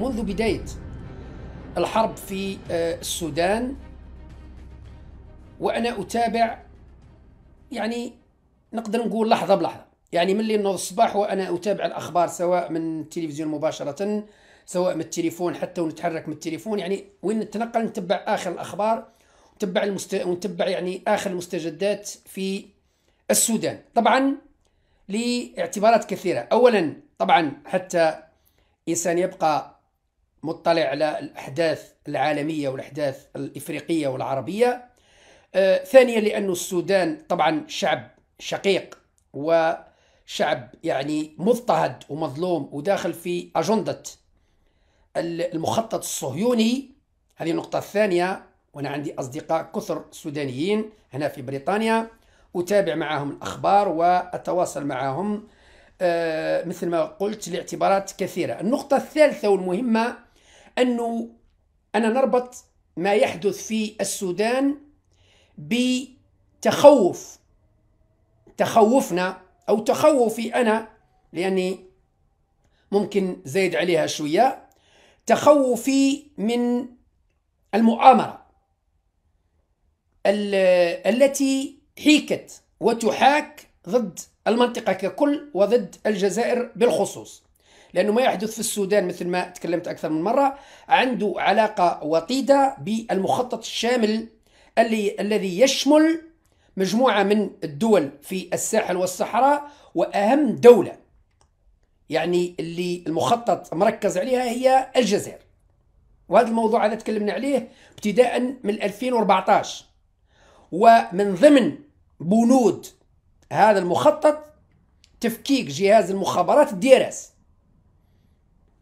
منذ بداية الحرب في آه، السودان وأنا أتابع يعني نقدر نقول لحظة بلحظة يعني من اللي نوض الصباح وأنا أتابع الأخبار سواء من التلفزيون مباشرة سواء من التليفون حتى ونتحرك من التليفون يعني وين نتنقل نتبع آخر الأخبار ونتبع المست... ونتبع يعني آخر المستجدات في السودان طبعا لاعتبارات كثيرة أولا طبعا حتى إنسان يبقى مطلع على الأحداث العالمية والأحداث الإفريقية والعربية آه، ثانيا لأن السودان طبعا شعب شقيق وشعب يعني مضطهد ومظلوم وداخل في أجندة المخطط الصهيوني هذه النقطة الثانية وأنا عندي أصدقاء كثر سودانيين هنا في بريطانيا أتابع معهم الأخبار وأتواصل معهم آه، مثل ما قلت لاعتبارات كثيرة النقطة الثالثة والمهمة أنه أنا نربط ما يحدث في السودان بتخوف تخوفنا أو تخوفي أنا لأني ممكن زايد عليها شوية تخوفي من المؤامرة التي حيكت وتحاك ضد المنطقة ككل وضد الجزائر بالخصوص لأنه ما يحدث في السودان مثل ما تكلمت أكثر من مرة عنده علاقة وطيدة بالمخطط الشامل اللي الذي يشمل مجموعة من الدول في الساحل والصحراء وأهم دولة يعني اللي المخطط مركز عليها هي الجزائر وهذا الموضوع هذا تكلمنا عليه ابتداء من 2014 ومن ضمن بنود هذا المخطط تفكيك جهاز المخابرات الديرس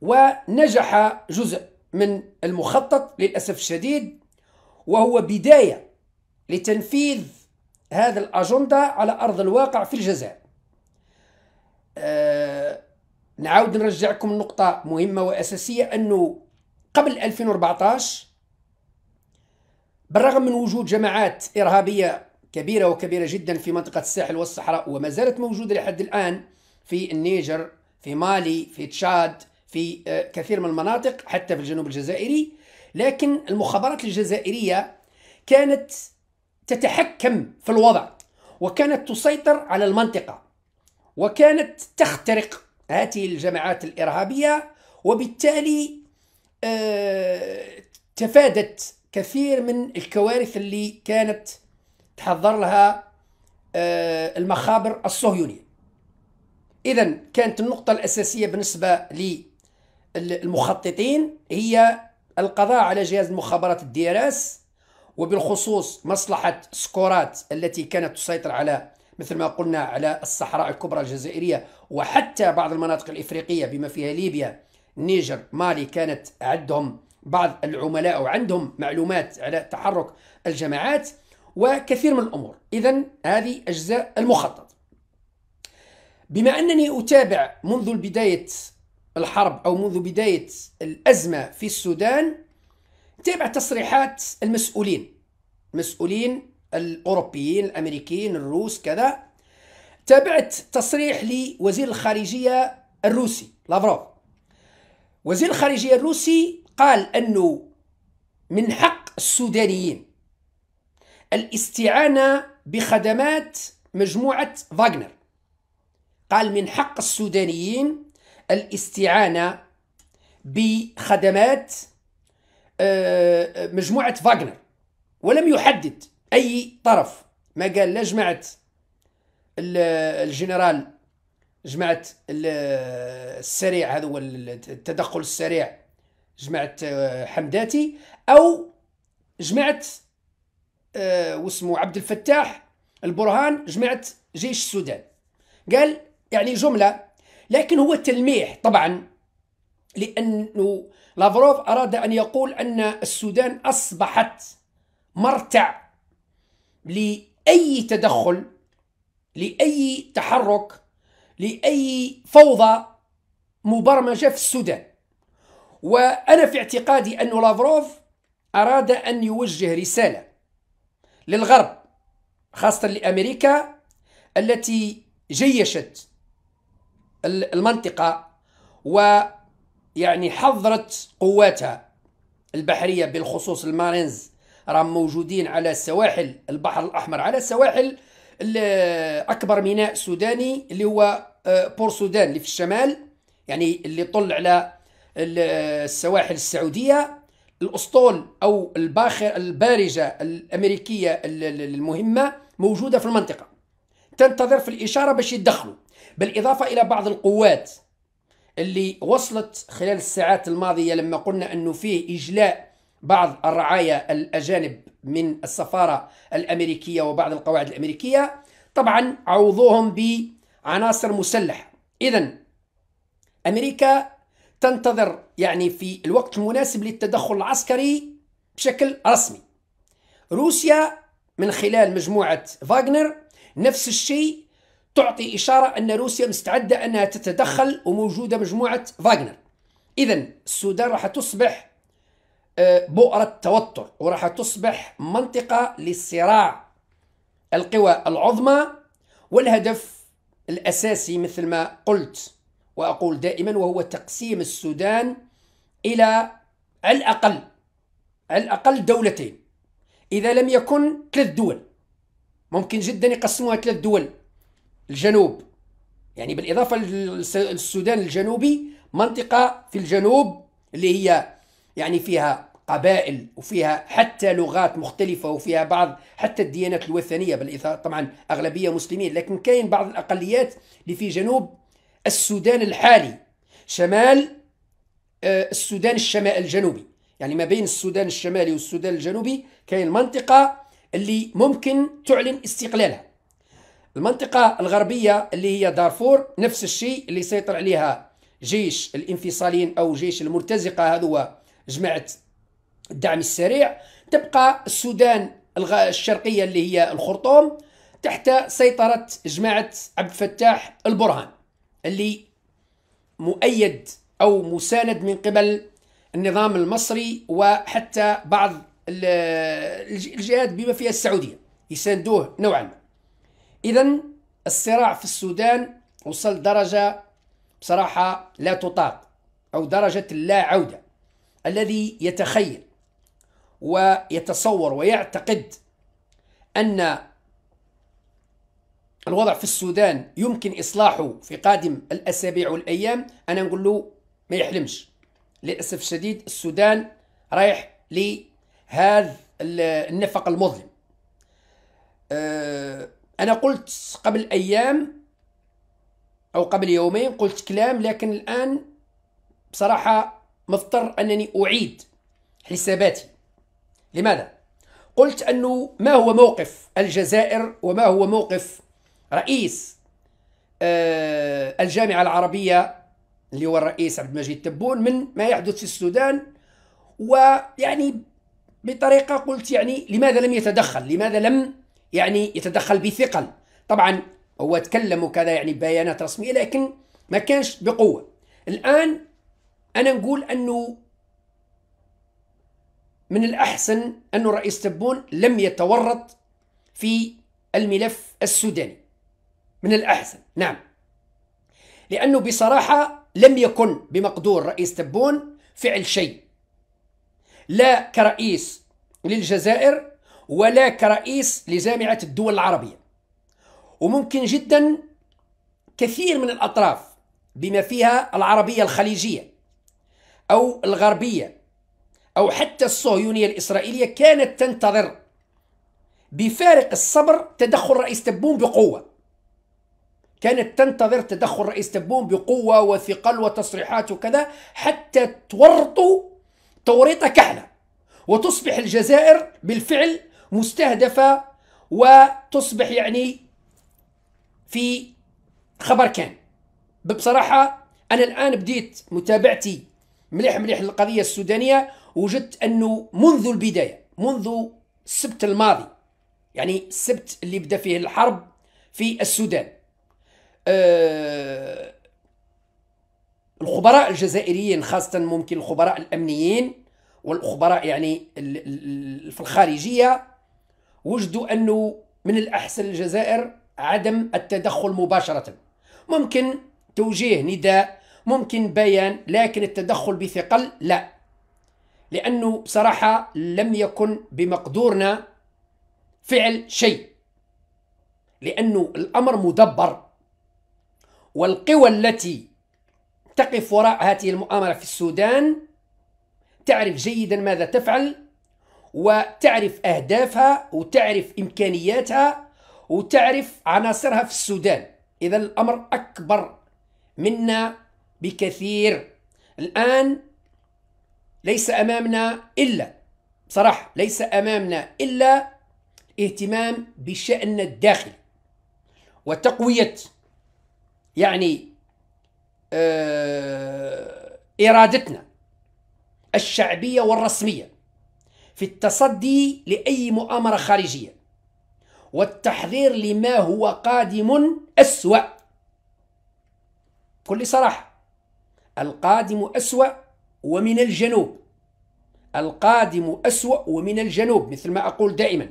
ونجح جزء من المخطط للأسف الشديد وهو بداية لتنفيذ هذا الأجندة على أرض الواقع في الجزائر أه نعاود نرجعكم نقطة مهمة وأساسية أنه قبل 2014 بالرغم من وجود جماعات إرهابية كبيرة وكبيرة جدا في منطقة الساحل والصحراء وما زالت موجودة لحد الآن في النيجر في مالي في تشاد في آه، كثير من المناطق حتى في الجنوب الجزائري لكن المخابرات الجزائرية كانت تتحكم في الوضع وكانت تسيطر على المنطقة وكانت تخترق هذه الجماعات الإرهابية وبالتالي آه، تفادت كثير من الكوارث اللي كانت تحضر لها آه، المخابر الصهيونية إذا كانت النقطة الأساسية بالنسبة لي المخططين هي القضاء على جهاز المخابرات الديراس وبالخصوص مصلحة سكورات التي كانت تسيطر على مثل ما قلنا على الصحراء الكبرى الجزائرية وحتى بعض المناطق الإفريقية بما فيها ليبيا نيجر مالي كانت عندهم بعض العملاء وعندهم معلومات على تحرك الجماعات وكثير من الأمور إذا هذه أجزاء المخطط بما أنني أتابع منذ بداية الحرب أو منذ بداية الأزمة في السودان تابع تصريحات المسؤولين المسؤولين الأوروبيين الأمريكيين الروس كذا تابعت تصريح لوزير الخارجية الروسي لافروف وزير الخارجية الروسي قال أنه من حق السودانيين الاستعانة بخدمات مجموعة فاغنر قال من حق السودانيين الاستعانة بخدمات آه، آه، مجموعة فاغنر ولم يحدد أي طرف ما قال لا جماعة الجنرال جماعة السريع هذا هو التدخل السريع جماعة آه، حمداتي أو جماعة واسمه عبد الفتاح البرهان جماعة جيش السودان قال يعني جملة لكن هو تلميح طبعا لأنه لافروف أراد أن يقول أن السودان أصبحت مرتع لأي تدخل لأي تحرك لأي فوضى مبرمجة في السودان وأنا في اعتقادي أن لافروف أراد أن يوجه رسالة للغرب خاصة لأمريكا التي جيشت المنطقة ويعني حضرت قواتها البحرية بالخصوص المارينز راهم موجودين على سواحل البحر الأحمر على سواحل أكبر ميناء سوداني اللي هو آه، بور سودان اللي في الشمال يعني اللي يطل على السواحل السعودية الأسطول أو الباخر البارجة الأمريكية المهمة موجودة في المنطقة تنتظر في الإشارة باش يدخلوا بالإضافة إلى بعض القوات اللي وصلت خلال الساعات الماضية لما قلنا أنه فيه إجلاء بعض الرعايا الأجانب من السفارة الأمريكية وبعض القواعد الأمريكية طبعا عوضوهم بعناصر مسلحة إذا أمريكا تنتظر يعني في الوقت المناسب للتدخل العسكري بشكل رسمي روسيا من خلال مجموعة فاغنر نفس الشيء تعطي إشارة أن روسيا مستعدة أنها تتدخل وموجودة مجموعة فاغنر إذا السودان راح تصبح آه، بؤرة توتر وراح تصبح منطقة للصراع القوى العظمى والهدف الأساسي مثل ما قلت وأقول دائما وهو تقسيم السودان إلى على الأقل على الأقل دولتين إذا لم يكن ثلاث دول ممكن جدا يقسموها ثلاث دول الجنوب يعني بالاضافه للسودان الجنوبي منطقه في الجنوب اللي هي يعني فيها قبائل وفيها حتى لغات مختلفة وفيها بعض حتى الديانات الوثنية بالإضافة طبعا أغلبية مسلمين لكن كاين بعض الأقليات اللي في جنوب السودان الحالي شمال آه، السودان الشمال الجنوبي يعني ما بين السودان الشمالي والسودان الجنوبي كاين منطقة اللي ممكن تعلن استقلالها المنطقة الغربية اللي هي دارفور نفس الشيء اللي سيطر عليها جيش الانفصاليين أو جيش المرتزقة هو جماعة الدعم السريع تبقى السودان الشرقية اللي هي الخرطوم تحت سيطرة جماعة عبد الفتاح البرهان اللي مؤيد أو مساند من قبل النظام المصري وحتى بعض الجهات بما فيها السعوديه يساندوه نوعا ما اذا الصراع في السودان وصل درجه بصراحه لا تطاق او درجه اللا عوده الذي يتخيل ويتصور ويعتقد ان الوضع في السودان يمكن اصلاحه في قادم الاسابيع والايام انا نقول له ما يحلمش للاسف الشديد السودان رايح ل هذا النفق المظلم أه، أنا قلت قبل أيام أو قبل يومين قلت كلام لكن الآن بصراحة مضطر أنني أعيد حساباتي لماذا؟ قلت أنه ما هو موقف الجزائر وما هو موقف رئيس أه، الجامعة العربية اللي هو الرئيس عبد المجيد تبون من ما يحدث في السودان ويعني بطريقه قلت يعني لماذا لم يتدخل؟ لماذا لم يعني يتدخل بثقل؟ طبعا هو تكلم وكذا يعني بيانات رسميه لكن ما كانش بقوه. الان انا نقول انه من الاحسن أن الرئيس تبون لم يتورط في الملف السوداني. من الاحسن، نعم. لانه بصراحه لم يكن بمقدور رئيس تبون فعل شيء لا كرئيس للجزائر ولا كرئيس لجامعة الدول العربية وممكن جدا كثير من الأطراف بما فيها العربية الخليجية أو الغربية أو حتى الصهيونية الإسرائيلية كانت تنتظر بفارق الصبر تدخل رئيس تبون بقوة كانت تنتظر تدخل رئيس تبون بقوة وثقل وتصريحات وكذا حتى تورطوا توريطة كحلة وتصبح الجزائر بالفعل مستهدفة وتصبح يعني في خبر كان بصراحة أنا الآن بديت متابعتي مليح مليح للقضية السودانية وجدت أنه منذ البداية منذ السبت الماضي يعني السبت اللي بدا فيه الحرب في السودان أه الخبراء الجزائريين خاصة ممكن الخبراء الأمنيين والخبراء يعني في الخارجية وجدوا أنه من الأحسن الجزائر عدم التدخل مباشرة ممكن توجيه نداء ممكن بيان لكن التدخل بثقل لا لأنه بصراحة لم يكن بمقدورنا فعل شيء لأنه الأمر مدبر والقوى التي تقف وراء هذه المؤامرة في السودان تعرف جيدا ماذا تفعل وتعرف أهدافها وتعرف إمكانياتها وتعرف عناصرها في السودان إذا الأمر أكبر منا بكثير الآن ليس أمامنا إلا بصراحة ليس أمامنا إلا اهتمام بشأن الداخل وتقوية يعني آه، إرادتنا الشعبية والرسمية في التصدي لأي مؤامرة خارجية والتحذير لما هو قادم أسوأ بكل صراحة القادم أسوأ ومن الجنوب القادم أسوأ ومن الجنوب مثل ما أقول دائما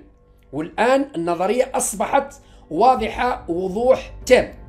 والآن النظرية أصبحت واضحة وضوح تام